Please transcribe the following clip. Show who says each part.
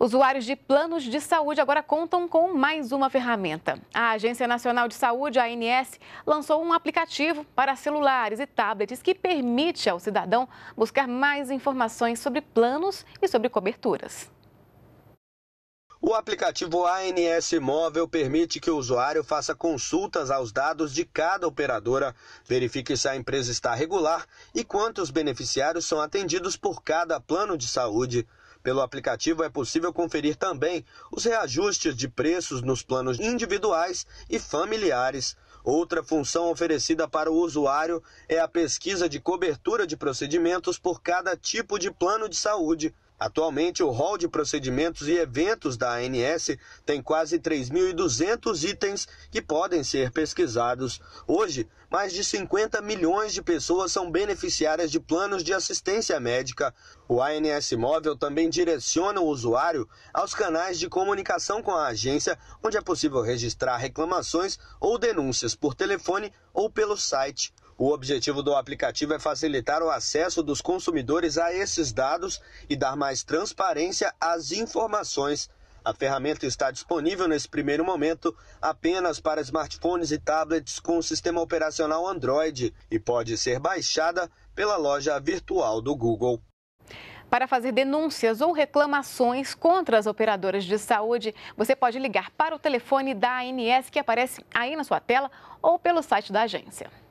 Speaker 1: Usuários de planos de saúde agora contam com mais uma ferramenta. A Agência Nacional de Saúde, ANS, lançou um aplicativo para celulares e tablets que permite ao cidadão buscar mais informações sobre planos e sobre coberturas.
Speaker 2: O aplicativo ANS Móvel permite que o usuário faça consultas aos dados de cada operadora, verifique se a empresa está regular e quantos beneficiários são atendidos por cada plano de saúde. Pelo aplicativo é possível conferir também os reajustes de preços nos planos individuais e familiares. Outra função oferecida para o usuário é a pesquisa de cobertura de procedimentos por cada tipo de plano de saúde. Atualmente, o rol de procedimentos e eventos da ANS tem quase 3.200 itens que podem ser pesquisados. Hoje, mais de 50 milhões de pessoas são beneficiárias de planos de assistência médica. O ANS Móvel também direciona o usuário aos canais de comunicação com a agência, onde é possível registrar reclamações ou denúncias por telefone ou pelo site. O objetivo do aplicativo é facilitar o acesso dos consumidores a esses dados e dar mais transparência às informações. A ferramenta está disponível nesse primeiro momento apenas para smartphones e tablets com sistema operacional Android e pode ser baixada pela loja virtual do Google.
Speaker 1: Para fazer denúncias ou reclamações contra as operadoras de saúde, você pode ligar para o telefone da ANS que aparece aí na sua tela ou pelo site da agência.